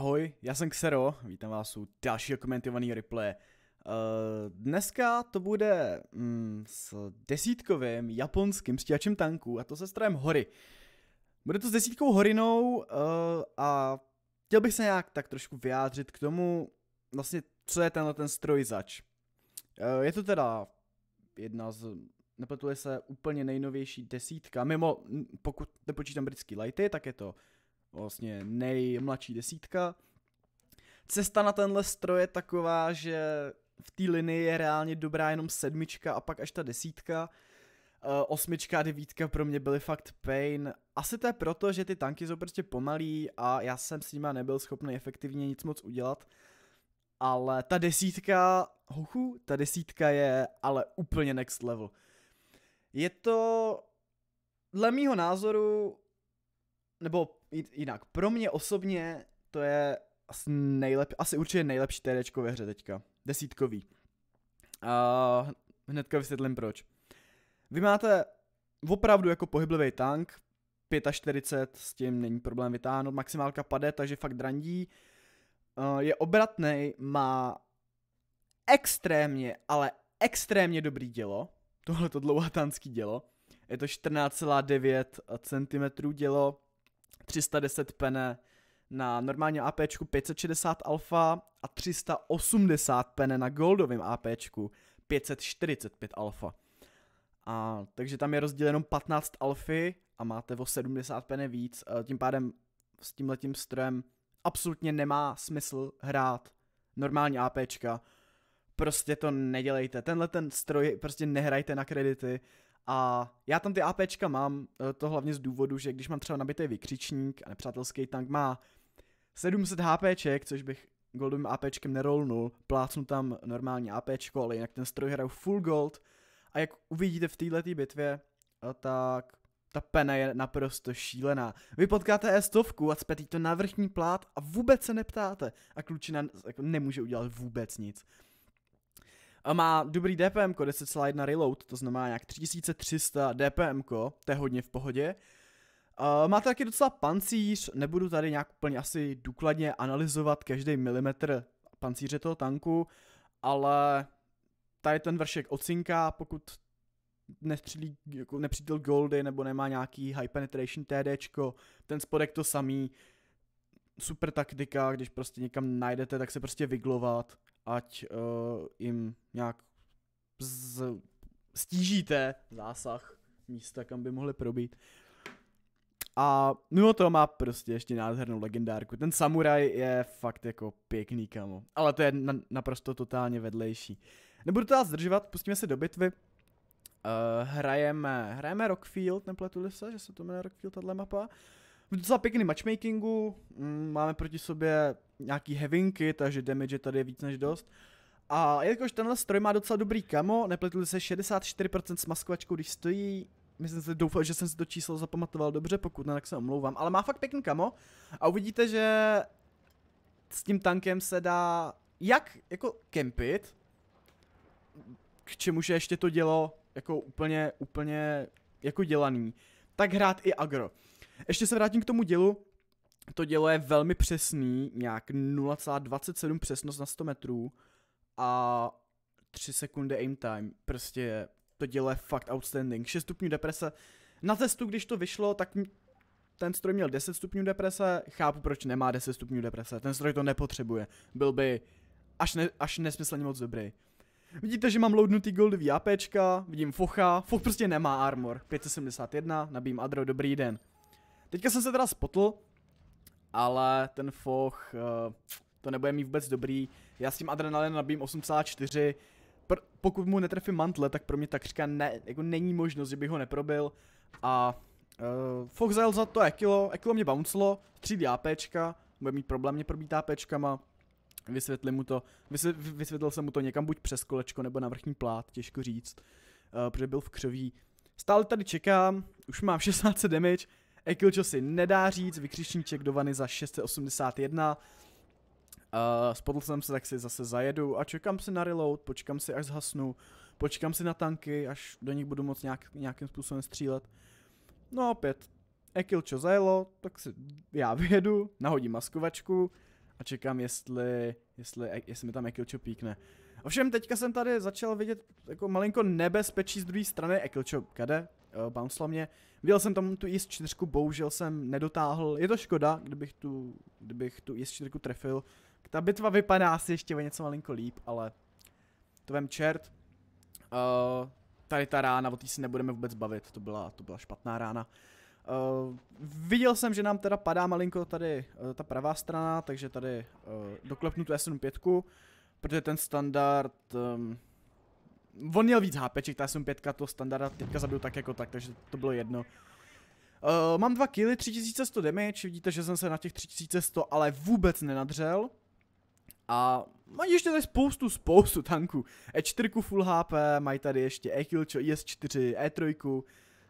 Ahoj, já jsem Xero, vítám vás u dalšího komentovaného replay. Uh, eh, dneska to bude mm, s desítkovým japonským stíhačem tanků a to se strojem Hory. Bude to s desítkou Horinou uh, a chtěl bych se nějak tak trošku vyjádřit k tomu, vlastně co je tenhle ten stroj zač. Uh, je to teda jedna z nepletuje se úplně nejnovější desítka, mimo pokud nepočítám britský lighty, tak je to vlastně nejmladší desítka. Cesta na tenhle stroj je taková, že v té linii je reálně dobrá jenom sedmička a pak až ta desítka. Uh, osmička a devítka pro mě byly fakt pain. Asi to je proto, že ty tanky jsou prostě pomalý a já jsem s nima nebyl schopný efektivně nic moc udělat. Ale ta desítka, hochu, ta desítka je ale úplně next level. Je to, dle mýho názoru, nebo jinak, pro mě osobně to je asi, nejlep, asi určitě nejlepší TD ve hře teďka. Desítkový. A hnedka vysvětlím proč. Vy máte opravdu jako pohyblivý tank, 45 s tím není problém vytáhnout, maximálka pade, takže fakt drandí. je obratný, má extrémně, ale extrémně dobrý dělo. Tohle to dlouhatánský dělo. Je to 14,9 cm dělo, 310 pene na normálně AP 560 alfa a 380 pene na goldovém AP 545 alfa. A, takže tam je rozdíl jenom 15 alfy a máte o 70 pene víc, tím pádem s tímhletím strojem absolutně nemá smysl hrát normální AP. prostě to nedělejte. Tenhle ten stroj prostě nehrajte na kredity, a já tam ty APčka mám, eh, to hlavně z důvodu, že když mám třeba nabitý vykřičník a nepřátelský tank má 700 HPček, což bych goldovým APčkem nerolnul, plácnu tam normální APčko, ale jinak ten stroj hraju full gold a jak uvidíte v této bitvě, eh, tak ta pena je naprosto šílená. Vy potkáte E100 a zpětí to na vrchní plát a vůbec se neptáte a klučina jako nemůže udělat vůbec nic. A má dobrý DPM, 10,1 reload, to znamená nějak 3300 DPM, to je hodně v pohodě. Uh, máte taky docela pancíř, nebudu tady nějak úplně asi důkladně analyzovat každý milimetr pancíře toho tanku, ale tady ten vršek ocinká, pokud nestřílí jako nepřítel goldy nebo nemá nějaký high penetration TDčko, ten spodek to samý, super taktika, když prostě někam najdete, tak se prostě vyglovat, ať uh, jim nějak z, stížíte zásah místa, kam by mohli probít. A mimo to má prostě ještě nádhernou legendárku. Ten samuraj je fakt jako pěkný kamo. Ale to je na, naprosto totálně vedlejší. Nebudu to zdržovat, pustíme se do bitvy. Uh, hrajeme, hrajeme Rockfield, nepletu se, že se to jmenuje Rockfield, tahle mapa docela pěkný matchmakingu, mm, máme proti sobě nějaký heavinky, takže damage je tady víc než dost. A jelikož tenhle stroj má docela dobrý kamo, nepletuli se 64% s maskovačkou, když stojí, myslím si, doufal, že jsem si to číslo zapamatoval dobře, pokud ne, tak se omlouvám, ale má fakt pěkný kamo a uvidíte, že s tím tankem se dá jak jako kempit, k čemu ještě to dělo jako úplně, úplně jako dělaný, tak hrát i agro. Ještě se vrátím k tomu dělu. To dělo je velmi přesný, nějak 0,27 přesnost na 100 metrů a 3 sekundy aim time. Prostě to dělo je fakt outstanding. 6 stupňů deprese. Na testu, když to vyšlo, tak ten stroj měl 10 stupňů deprese, chápu, proč nemá 10 stupňů deprese, ten stroj to nepotřebuje, byl by až, ne, až nesmyslně moc dobrý. Vidíte, že mám loadnutý goldový APčka, vidím Focha, Foch prostě nemá armor, 571, nabím Adro, dobrý den. Teďka jsem se teda spotl, ale ten foch eh, to nebude mít vůbec dobrý. Já s tím adrenalinem nabím 8,4. pokud mu netrefím mantle, tak pro mě takřka ne, jako není možnost, že bych ho neprobil. A uh, foch zajel za to Ekilo, Ekilo mě bouncelo, třídy APčka, bude mít problém mě probít APčkama. Vysvětlil mu to, vysvětlil, vysvětlil jsem mu to někam buď přes kolečko nebo na vrchní plát, těžko říct, uh, protože byl v křoví. Stále tady čekám, už mám 16 damage, Ekilčo si nedá říct, vykřičníček do vany za 681. Uh, spodl jsem se, tak si zase zajedu a čekám si na reload, počkám si až zhasnu, počkám si na tanky, až do nich budu moc nějak, nějakým způsobem střílet. No a opět, Ekilčo zajelo, tak si já vyjedu, nahodím maskovačku a čekám, jestli, jestli, jestli mi tam Ekilčo píkne. Ovšem teďka jsem tady začal vidět jako malinko nebezpečí z druhé strany, Eklčo, kade, eh, bouncela mě. Viděl jsem tam tu IS-4, bohužel jsem nedotáhl, je to škoda, kdybych tu, kdybych tu IS-4 trefil. Ta bitva vypadá asi ještě o něco malinko líp, ale to vem čert. Uh, tady ta rána, o té si nebudeme vůbec bavit, to byla, to byla špatná rána. Uh, viděl jsem, že nám teda padá malinko tady uh, ta pravá strana, takže tady uh, doklepnu tu S5 protože ten standard... Um, on měl víc HPček, ta jsem pětka to standarda teďka zabiju tak jako tak, takže to bylo jedno. Uh, mám dva killy, 3100 damage, vidíte, že jsem se na těch 3100 ale vůbec nenadřel. A mají ještě tady spoustu, spoustu tanků. E4 full HP, mají tady ještě E-kill, IS4, E3.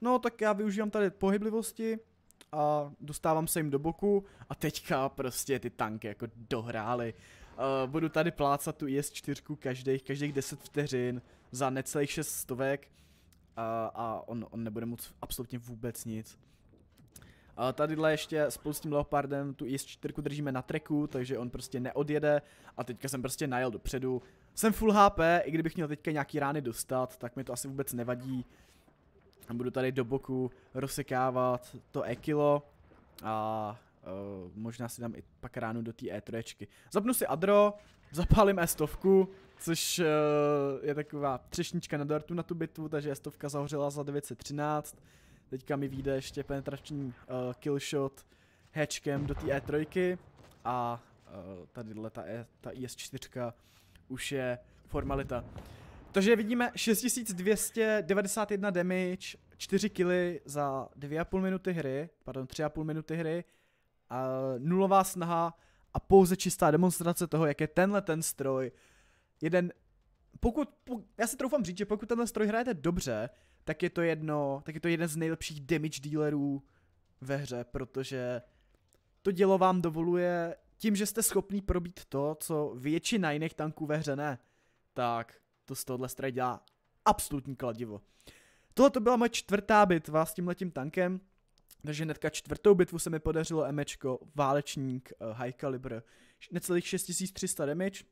No tak já využívám tady pohyblivosti a dostávám se jim do boku a teďka prostě ty tanky jako dohrály. Uh, budu tady plácat tu IS4 každých, každých 10 vteřin za necelých 6 stovek a, eh, a on, on nebude moc absolutně vůbec nic. Uh, tadyhle ještě spolu s tím Leopardem tu IS4 držíme na treku, takže on prostě neodjede a teďka jsem prostě najel dopředu. Jsem full HP, i kdybych měl teďka nějaký rány dostat, tak mi to asi vůbec nevadí. Budu tady do boku rozsekávat to ekilo a Uh, možná si dám i pak ránu do té E3. Zapnu si Adro, zapálím E100, což uh, je taková třešnička na dortu na tu bitvu, takže E100 zahořela za 913. Teďka mi vyjde ještě penetrační uh, eh, killshot hečkem do té E3 a uh, tadyhle ta, e, ta IS4 e už je formalita. Takže vidíme 6291 damage, 4 killy za 2,5 minuty hry, pardon 3,5 minuty hry uh, nulová snaha a pouze čistá demonstrace toho, jak je tenhle ten stroj jeden pokud, pokud, já si troufám říct, že pokud tenhle stroj hrajete dobře, tak je to jedno, tak je to jeden z nejlepších damage dealerů ve hře, protože to dělo vám dovoluje tím, že jste schopný probít to, co většina jiných tanků ve hře ne, tak to z tohohle stroje dělá absolutní kladivo. Tohle to byla moje čtvrtá bitva s tímhletím tankem, takže hnedka čtvrtou bitvu se mi podařilo emečko, válečník, eh, high caliber, necelých 6300 damage.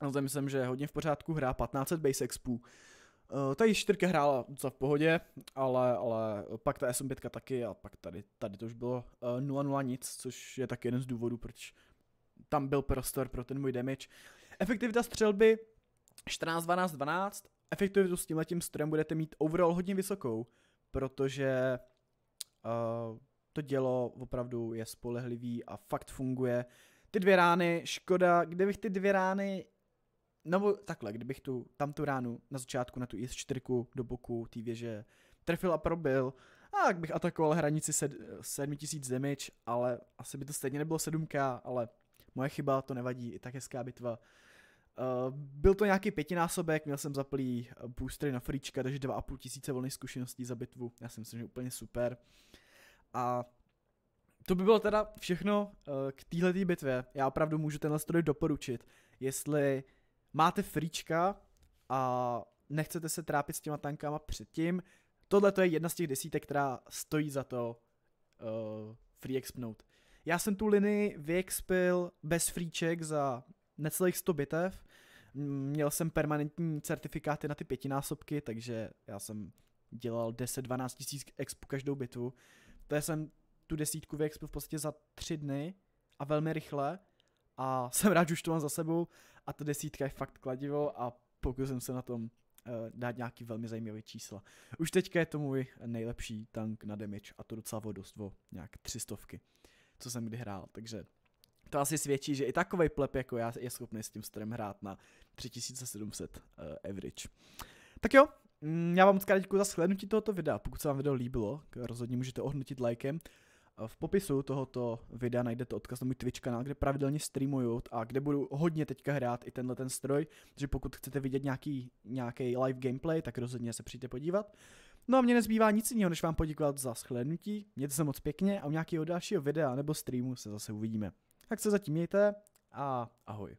A myslím, že je hodně v pořádku, hra 1500 base expů. Eh, ta již 4 hrála docela v pohodě, ale, ale pak ta SM5 taky a pak tady, tady to už bylo 0-0 eh, nic, což je taky jeden z důvodů, proč tam byl prostor pro ten můj damage. Efektivita střelby 14, 12, 12. Efektivitu s tímhletím strojem budete mít overall hodně vysokou, protože Eh, to dělo opravdu je spolehlivý a fakt funguje. Ty dvě rány, škoda, kdybych ty dvě rány, nebo takhle, kdybych tu, tam tu ránu na začátku na tu IS-4 do boku té věže trefil a probil, a jak bych atakoval hranici sed, 7000 damage, ale asi by to stejně nebylo 7k, ale moje chyba, to nevadí, i tak hezká bitva. Eh, byl to nějaký pětinásobek, měl jsem zaplý eh, boostery na frička, takže 2,5 tisíce volných zkušeností za bitvu. Já si myslím, že úplně super. A to by bylo teda všechno uh, k této bitvě. Já opravdu můžu tenhle stroj doporučit. Jestli máte frička a nechcete se trápit s těma tankama předtím, tohle to je jedna z těch desítek, která stojí za to uh, free expnout. Já jsem tu linii vyexpil bez fríček za necelých 100 bitev, měl jsem permanentní certifikáty na ty pětinásobky, takže já jsem dělal 10-12 tisíc expu každou bitvu. To jsem tu desítku v expu v podstatě za tři dny a velmi rychle a jsem rád, že už to mám za sebou a ta desítka je fakt kladivo a pokusím se na tom uh, dát nějaký velmi zajímavý čísla. Už teďka je to můj nejlepší tank na damage a to docela o dost o nějak třistovky, co jsem kdy hrál, takže to asi svědčí, že i takový plep jako já je schopný s tím strem hrát na 3700 uh, eh, average. Tak jo, mm, já vám moc krát děkuji za shlednutí tohoto videa. Pokud se vám video líbilo, rozhodně můžete ohnutit lajkem. V popisu tohoto videa najdete odkaz na můj Twitch kanál, kde pravidelně streamuju a kde budu hodně teďka hrát i tenhle ten stroj, takže pokud chcete vidět nějaký, nějaký live gameplay, tak rozhodně se přijďte podívat. No a mě nezbývá nic jiného, než vám poděkovat za shlednutí, mějte se moc pěkně a u nějakého dalšího videa nebo streamu se zase uvidíme. Tak se zatím mějte a ahoj.